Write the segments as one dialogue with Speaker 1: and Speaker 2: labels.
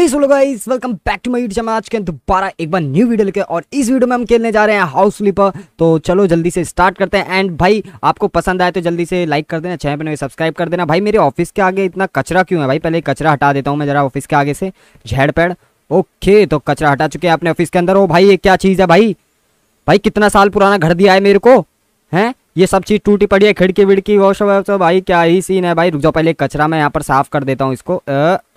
Speaker 1: guys welcome back to my YouTube channel आज के दोबारा एक बार न्यू वीडियो लेके और इस वीडियो में हम खेलने जा रहे हैं हाउस स्लीपर तो चलो जल्दी से स्टार्ट करते हैं एंड भाई आपको पसंद आए तो जल्दी से लाइक कर देना चैनल पर सब्सक्राइब कर देना भाई मेरे ऑफिस के आगे इतना कचरा क्यों है भाई पहले कचरा हटा देता हूँ मैं जरा ऑफिस के आगे से झेड़ पेड़ ओके तो कचरा हटा चुके हैं अपने ऑफिस के अंदर ओ भाई ये क्या चीज़ है भाई भाई कितना साल पुराना घर दिया है मेरे को है ये सब चीज़ टूटी पड़ी है खिड़की विड़की वो सब तो भाई क्या ही सीन है भाई रुक जाओ पहले कचरा मैं यहाँ पर साफ़ कर देता हूँ इसको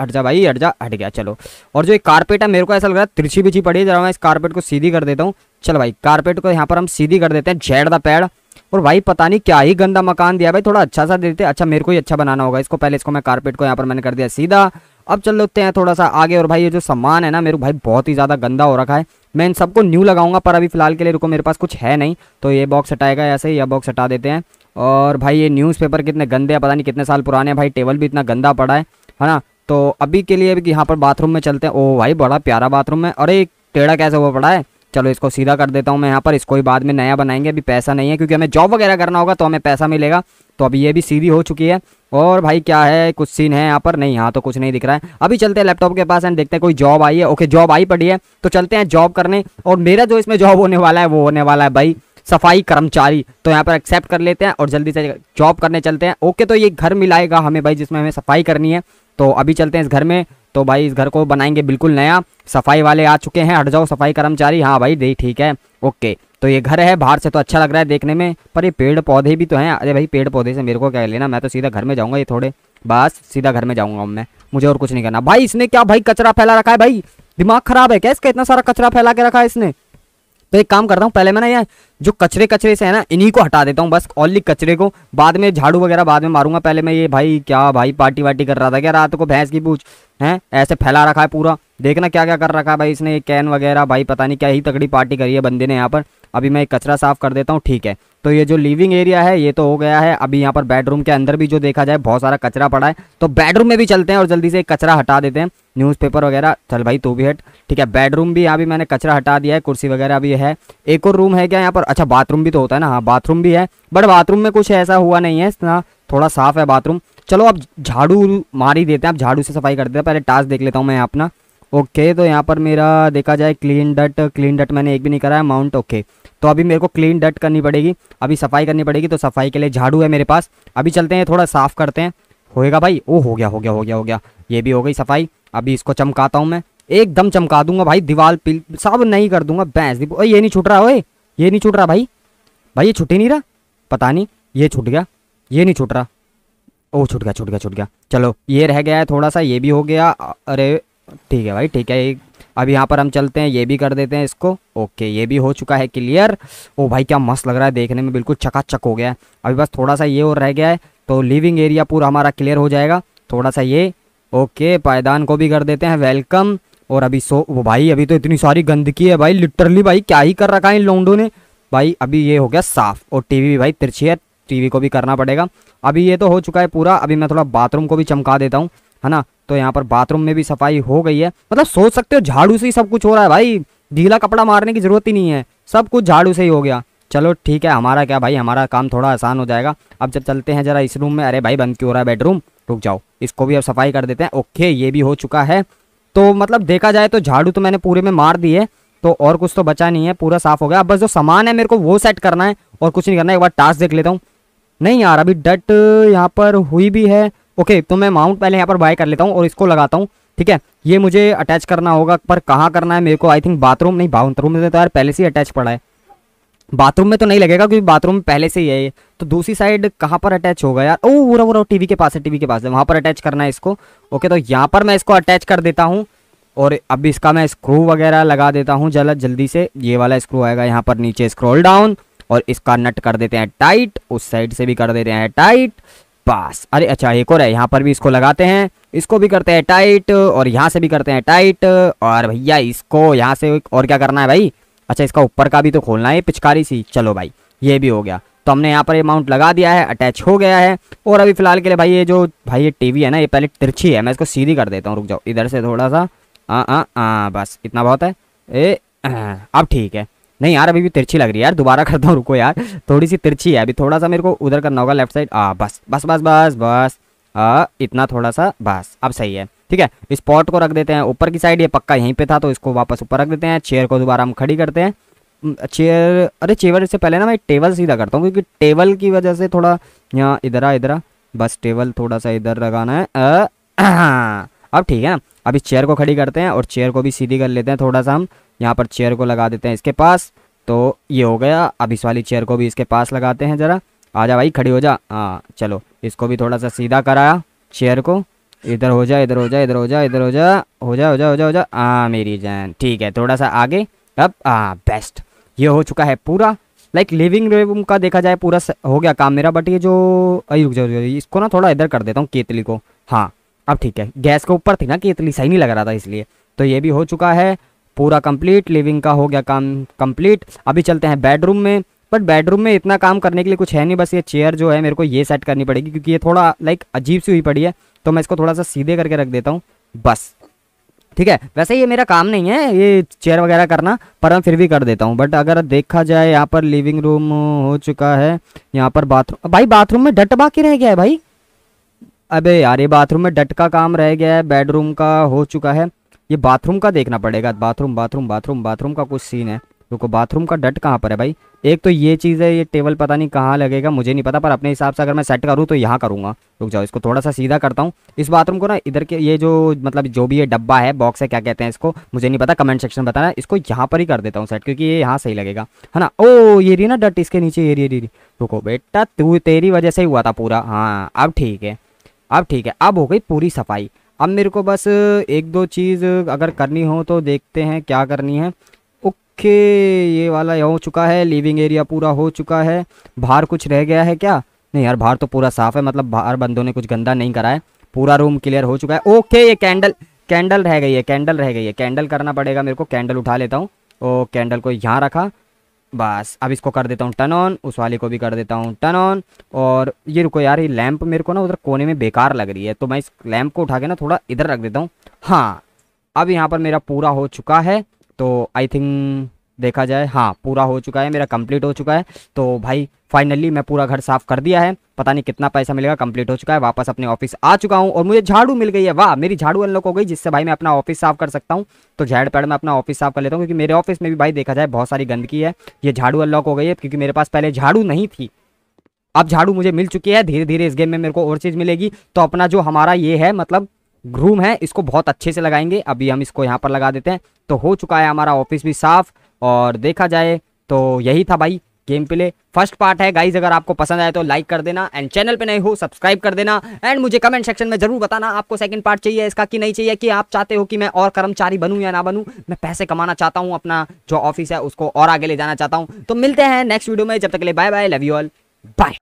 Speaker 1: हट जा भाई हट जा हट गया चलो और जो एक कारपेट है मेरे को ऐसा लग रहा है तिरछी बिछी पड़ी है जरा मैं इस कारपेट को सीधी कर देता हूँ चलो भाई कारपेट को यहाँ पर हम सीधी कर देते हैं झेड़ द पैड़ और भाई पता नहीं क्या ही गंदा मकान दिया भाई थोड़ा अच्छा सा देते अच्छा मेरे को ही अच्छा बनाना होगा इसको पहले इसको मैं कारपेट को यहाँ पर मैंने कर दिया सीधा अब चल लेते हैं थोड़ा सा आगे और भाई ये जो सामान है ना मेरे भाई बहुत ही ज़्यादा गंदा हो रखा है मैं इन सबको न्यू लगाऊंगा पर अभी फ़िलहाल के लिए रुको मेरे पास कुछ है नहीं तो ये बॉक्स हटाएगा ऐसे ही यह बॉक्स हटा देते हैं और भाई ये न्यूज़पेपर कितने गंदे हैं पता नहीं कितने साल पुराने हैं भाई टेबल भी इतना गंदा पड़ा है है ना तो अभी के लिए यहाँ पर बाथरूम में चलते हैं ओह भाई बड़ा प्यारा बाथरूम है अरे टेढ़ा कैसे हुआ पड़ा है चलो इसको सीधा कर देता हूँ मैं यहाँ पर इसको ही बाद में नया बनाएंगे अभी पैसा नहीं है क्योंकि हमें जॉब वगैरह करना होगा तो हमें पैसा मिलेगा तो अभी ये भी सीधी हो चुकी है और भाई क्या है कुछ सीन है यहाँ पर नहीं हाँ तो कुछ नहीं दिख रहा है अभी चलते हैं लैपटॉप के पास एंड देखते हैं कोई जॉब आई है ओके जॉब आई पड़ी है तो चलते हैं जॉब करने और मेरा जो इसमें जॉब होने वाला है वो होने वाला है भाई सफाई कर्मचारी तो यहाँ पर एक्सेप्ट कर लेते हैं और जल्दी से जॉब करने चलते हैं ओके तो ये घर मिलाएगा हमें भाई जिसमें हमें सफाई करनी है तो अभी चलते हैं इस घर में तो भाई इस घर को बनाएंगे बिल्कुल नया सफाई वाले आ चुके हैं हट जाओ सफाई कर्मचारी हाँ भाई दे ठीक है ओके तो ये घर है बाहर से तो अच्छा लग रहा है देखने में पर ये पेड़ पौधे भी तो हैं अरे भाई पेड़ पौधे से मेरे को क्या लेना मैं तो सीधा घर में जाऊँगा ये थोड़े बस सीधा घर में जाऊँगा मैं मुझे और कुछ नहीं करना भाई इसने क्या भाई कचरा फैला रखा है भाई दिमाग खराब है क्या इसका इतना सारा कचरा फैला के रखा है इसने तो एक काम करता हूँ पहले मैं ना यार जो कचरे कचरे से है ना इन्हीं को हटा देता हूँ बस ओनली कचरे को बाद में झाड़ू वगैरह बाद में मारूंगा पहले मैं ये भाई क्या भाई पार्टी वार्टी कर रहा था क्या रात को भैंस की पूछ है ऐसे फैला रखा है पूरा देखना क्या क्या कर रखा है भाई इसने कैन वगैरह भाई पता नहीं क्या ही तगड़ी पार्टी करी है बंदे ने यहाँ पर अभी मैं कचरा साफ कर देता हूँ ठीक है तो ये जो लिविंग एरिया है ये तो हो गया है अभी यहाँ पर बेडरूम के अंदर भी जो देखा जाए बहुत सारा कचरा पड़ा है तो बेडरूम में भी चलते हैं और जल्दी से कचरा हटा देते हैं न्यूज़पेपर वगैरह चल भाई तू भी हट ठीक है बेडरूम भी यहाँ भी मैंने कचरा हटा दिया है कुर्सी वगैरह भी है एक और रूम है क्या यहाँ पर अच्छा बाथरूम भी तो होता है ना हाँ बाथरूम भी है बट बाथरूम में कुछ ऐसा हुआ नहीं है ना थोड़ा साफ है बाथरूम चलो अब झाड़ू मार ही देते हैं आप झाड़ू से सफाई कर देते हैं पहले टास्क देख लेता हूँ मैं अपना ओके तो यहाँ पर मेरा देखा जाए क्लीन डट क्लीन डट मैंने एक भी नहीं कराया माउंट ओके तो अभी मेरे को क्लीन डट करनी पड़ेगी अभी सफाई करनी पड़ेगी तो सफाई के लिए झाड़ू है मेरे पास अभी चलते हैं थोड़ा साफ़ करते हैं होएगा भाई ओ हो गया हो गया हो गया हो गया ये भी हो गई सफाई अभी इसको चमकाता हूँ मैं एकदम चमका दूंगा भाई दीवार पिल सब नहीं कर दूंगा भैंस ये नहीं छूट रहा हो ये नहीं छूट रहा भाई भाई ये छुट ही नहीं रहा पता नहीं ये छूट गया ये नहीं छूट रहा ओ छूट गया छूट गया छूट गया चलो ये रह गया है थोड़ा सा ये भी हो गया अरे ठीक है भाई ठीक है अब यहाँ पर हम चलते हैं ये भी कर देते हैं इसको ओके ये भी हो चुका है क्लियर ओ भाई क्या मस्त लग रहा है देखने में बिल्कुल चकाचक हो गया है अभी बस थोड़ा सा ये और रह गया है तो लिविंग एरिया पूरा हमारा क्लियर हो जाएगा थोड़ा सा ये ओके पायदान को भी कर देते हैं वेलकम और अभी सो वो भाई अभी तो इतनी सारी गंदगी है भाई लिटरली भाई क्या ही कर रखा है इन लोंडो ने भाई अभी ये हो गया साफ और टी भी भाई तिरछी है वी को भी करना पड़ेगा अभी ये तो हो चुका है पूरा अभी मैं थोड़ा बाथरूम को भी चमका देता हूँ है ना तो यहाँ पर बाथरूम में भी सफाई हो गई है मतलब सोच सकते हो झाड़ू से ही सब कुछ हो रहा है भाई ढीला कपड़ा मारने की जरूरत ही नहीं है सब कुछ झाड़ू से ही हो गया चलो ठीक है हमारा क्या भाई हमारा काम थोड़ा आसान हो जाएगा अब जब चलते हैं जरा इस रूम में अरे भाई बंद क्यों हो रहा है बेडरूम रुक जाओ इसको भी अब सफाई कर देते हैं ओके ये भी हो चुका है तो मतलब देखा जाए तो झाड़ू तो मैंने पूरे में मार दी है तो और कुछ तो बचा नहीं है पूरा साफ हो गया अब बस जो सामान है मेरे को वो सेट करना है और कुछ नहीं करना है एक बार टास्क देख लेता हूँ नहीं यार अभी डट यहाँ पर हुई भी है ओके तो मैं माउंट पहले यहाँ पर बाय कर लेता हूँ और इसको लगाता हूँ ठीक है ये मुझे अटैच करना होगा पर कहाँ करना है मेरे को आई थिंक बाथरूम नहीं बाथरूम में तो यार पहले से ही अटैच पड़ा है बाथरूम में तो नहीं लगेगा क्योंकि बाथरूम पहले से ही है ये तो दूसरी साइड कहाँ पर अटैच होगा यार ओ oh, वो वो टीवी के पास है टीवी के पास है वहाँ पर अटैच करना है इसको ओके तो यहाँ पर मैं इसको अटैच कर देता हूँ और अब इसका मैं स्क्रू वगैरह लगा देता हूँ जल्द जल्दी से ये वाला स्क्रू आएगा यहाँ पर नीचे स्क्रोल डाउन और इसका नट कर देते हैं टाइट उस साइड से भी कर देते हैं टाइट पास अरे अच्छा एक और है यहाँ पर भी इसको लगाते हैं इसको भी करते हैं टाइट और यहाँ से भी करते हैं टाइट और भैया इसको यहाँ से और क्या करना है भाई अच्छा इसका ऊपर का भी तो खोलना है पिचकारी सी चलो भाई ये भी हो गया तो हमने यहाँ पर ये माउंट लगा दिया है अटैच हो गया है और अभी फिलहाल के लिए भाई ये जो भाई ये टीवी है ना ये पहले तिरछी है मैं इसको सीधी कर देता हूँ रुक जाओ इधर से थोड़ा सा आ आ आ बस इतना बहुत है ए अब ठीक है नहीं यार अभी भी तिरछी लग रही है यार दोबारा करता हूँ रुको यार थोड़ी सी तिरछी है अभी थोड़ा सा मेरे को उधर करना होगा लेफ्ट साइड आ बस बस बस बस बस आ, इतना थोड़ा सा बस अब सही है ठीक है इस पॉट को रख देते हैं ऊपर की साइड ये पक्का यहीं पे था तो इसको वापस ऊपर रख देते हैं चेयर को दोबारा हम खड़ी करते हैं चेयर अरे चेयर से पहले ना मैं टेबल सीधा करता हूँ क्योंकि टेबल की वजह से थोड़ा यहाँ इधर आ इधर बस टेबल थोड़ा सा इधर लगाना है अब ठीक है ना अब इस चेयर को खड़ी करते हैं और चेयर को भी सीधी कर लेते हैं थोड़ा सा हम यहाँ पर चेयर को लगा देते हैं इसके पास तो ये हो गया अब इस वाली चेयर को भी इसके पास लगाते हैं ज़रा आ जा भाई खड़ी हो जा हाँ चलो इसको भी थोड़ा सा सीधा कराया चेयर को इधर हो जा इधर हो जा इधर हो जा इधर हो जा हो जा हो जा हो जा हो जा हाँ मेरी जान ठीक है थोड़ा सा आगे अब हाँ बेस्ट ये हो चुका है पूरा लाइक लिविंग रूम का देखा जाए पूरा हो गया काम मेरा बट ये जो अरे रुक जाओ इसको ना थोड़ा इधर कर देता हूँ केतली को हाँ अब ठीक है गैस के ऊपर थी ना केतली सही नहीं लग रहा था इसलिए तो ये भी हो चुका है पूरा कंप्लीट लिविंग का हो गया काम कंप्लीट अभी चलते हैं बेडरूम में बट बेडरूम में इतना काम करने के लिए कुछ है नहीं बस ये चेयर जो है मेरे को ये सेट करनी पड़ेगी क्योंकि ये थोड़ा लाइक अजीब सी हुई पड़ी है तो मैं इसको थोड़ा सा सीधे करके रख देता हूँ बस ठीक है वैसे ये मेरा काम नहीं है ये चेयर वगैरह करना पर मैं फिर भी कर देता हूँ बट अगर देखा जाए यहाँ पर लिविंग रूम हो चुका है यहाँ पर बाथरूम भाई बाथरूम में डट बाकी रह गया है भाई अबे यार ये बाथरूम में डट का काम रह गया है बेडरूम का हो चुका है ये बाथरूम का देखना पड़ेगा बाथरूम बाथरूम बाथरूम बाथरूम का कुछ सीन है रुको बाथरूम का डट कहाँ पर है भाई एक तो ये चीज़ है ये टेबल पता नहीं कहाँ लगेगा मुझे नहीं पता पर अपने हिसाब से अगर मैं सेट करूँ तो यहाँ करूँगा रुक जाओ इसको थोड़ा सा सीधा करता हूँ इस बाथरूम को ना इधर के ये जो मतलब जो भी ये डब्बा है बॉक्स है क्या कहते हैं इसको मुझे नहीं पता कमेंट सेक्शन में बताना इसको यहाँ पर ही कर देता हूँ सेट क्योंकि ये यहाँ सही लगेगा है ना ओ ये रही ना डट इसके नीचे ये रही रुको बेटा तू तेरी वजह से ही हुआ था पूरा हाँ अब ठीक है अब ठीक है अब हो गई पूरी सफाई अब मेरे को बस एक दो चीज़ अगर करनी हो तो देखते हैं क्या करनी है ओके ये वाला हो चुका है लिविंग एरिया पूरा हो चुका है बाहर कुछ रह गया है क्या नहीं यार बाहर तो पूरा साफ़ है मतलब बाहर बंदों ने कुछ गंदा नहीं करा है पूरा रूम क्लियर हो चुका है ओके ये कैंडल कैंडल रह गई है कैंडल रह गई है कैंडल करना पड़ेगा मेरे को कैंडल उठा लेता हूँ ओ कैंडल को यहाँ रखा बस अब इसको कर देता हूँ टर्न ऑन उस वाले को भी कर देता हूँ टर्न ऑन और ये रुको यार ये लैंप मेरे को ना उधर कोने में बेकार लग रही है तो मैं इस लैंप को उठा के ना थोड़ा इधर रख देता हूँ हाँ अब यहाँ पर मेरा पूरा हो चुका है तो आई थिंक देखा जाए हाँ पूरा हो चुका है मेरा कंप्लीट हो चुका है तो भाई फाइनली मैं पूरा घर साफ कर दिया है पता नहीं कितना पैसा मिलेगा कंप्लीट हो चुका है वापस अपने ऑफिस आ चुका हूँ और मुझे झाड़ू मिल गई है वाह मेरी झाड़ू अनलॉक हो गई जिससे भाई मैं अपना ऑफिस साफ कर सकता हूँ तो झाड़ पैड में अपना ऑफिस साफ कर लेता हूँ क्योंकि मेरे ऑफिस में भी भाई देखा जाए बहुत सारी गंदगी है ये झाड़ू अनलॉक हो गई है क्योंकि मेरे पास पहले झाड़ू नहीं थी अब झाड़ू मुझे मिल चुकी है धीरे धीरे इस गेम में मेरे को और चीज़ मिलेगी तो अपना जो हमारा ये है मतलब ग्रूम है इसको बहुत अच्छे से लगाएंगे अभी हम इसको यहाँ पर लगा देते हैं तो हो चुका है हमारा ऑफिस भी साफ और देखा जाए तो यही था भाई गेम प्ले फर्स्ट पार्ट है गाइज अगर आपको पसंद आए तो लाइक कर देना एंड चैनल पे नए हो सब्सक्राइब कर देना एंड मुझे कमेंट सेक्शन में जरूर बताना आपको सेकंड पार्ट चाहिए इसका कि नहीं चाहिए कि आप चाहते हो कि मैं और कर्मचारी बनूं या ना बनूं मैं पैसे कमाना चाहता हूं अपना जो ऑफिस है उसको और आगे ले जाना चाहता हूँ तो मिलते हैं नेक्स्ट वीडियो में जब तक ले bye bye love you all bye